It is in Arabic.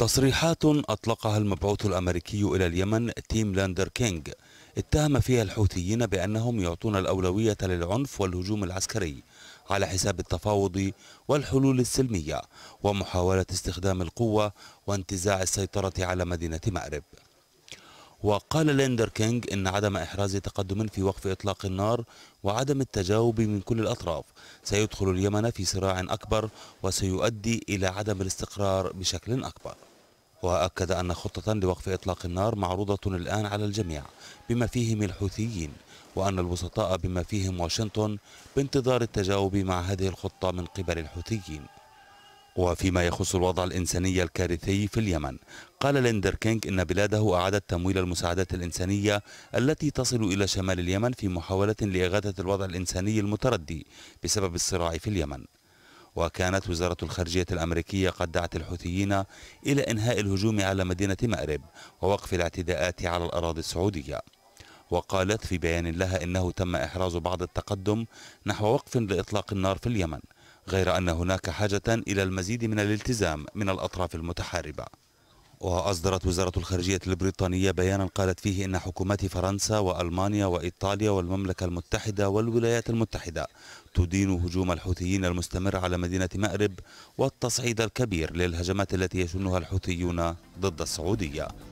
تصريحات أطلقها المبعوث الأمريكي إلى اليمن تيم لاندر كينج اتهم فيها الحوثيين بأنهم يعطون الأولوية للعنف والهجوم العسكري على حساب التفاوض والحلول السلمية ومحاولة استخدام القوة وانتزاع السيطرة على مدينة مأرب وقال ليندر كينج إن عدم إحراز تقدم في وقف إطلاق النار وعدم التجاوب من كل الأطراف سيدخل اليمن في صراع أكبر وسيؤدي إلى عدم الاستقرار بشكل أكبر وأكد أن خطة لوقف إطلاق النار معروضة الآن على الجميع بما فيهم الحوثيين وأن الوسطاء بما فيهم واشنطن بانتظار التجاوب مع هذه الخطة من قبل الحوثيين وفيما يخص الوضع الإنساني الكارثي في اليمن قال ليندر كينج إن بلاده أعادت تمويل المساعدات الإنسانية التي تصل إلى شمال اليمن في محاولة لإغاثة الوضع الإنساني المتردي بسبب الصراع في اليمن وكانت وزارة الخارجية الأمريكية قد دعت الحوثيين إلى إنهاء الهجوم على مدينة مأرب ووقف الاعتداءات على الأراضي السعودية وقالت في بيان لها إنه تم إحراز بعض التقدم نحو وقف لإطلاق النار في اليمن غير أن هناك حاجة إلى المزيد من الالتزام من الأطراف المتحاربة وأصدرت وزارة الخارجية البريطانية بيانا قالت فيه إن حكومات فرنسا وألمانيا وإيطاليا والمملكة المتحدة والولايات المتحدة تدين هجوم الحوثيين المستمر على مدينة مأرب والتصعيد الكبير للهجمات التي يشنها الحوثيون ضد السعودية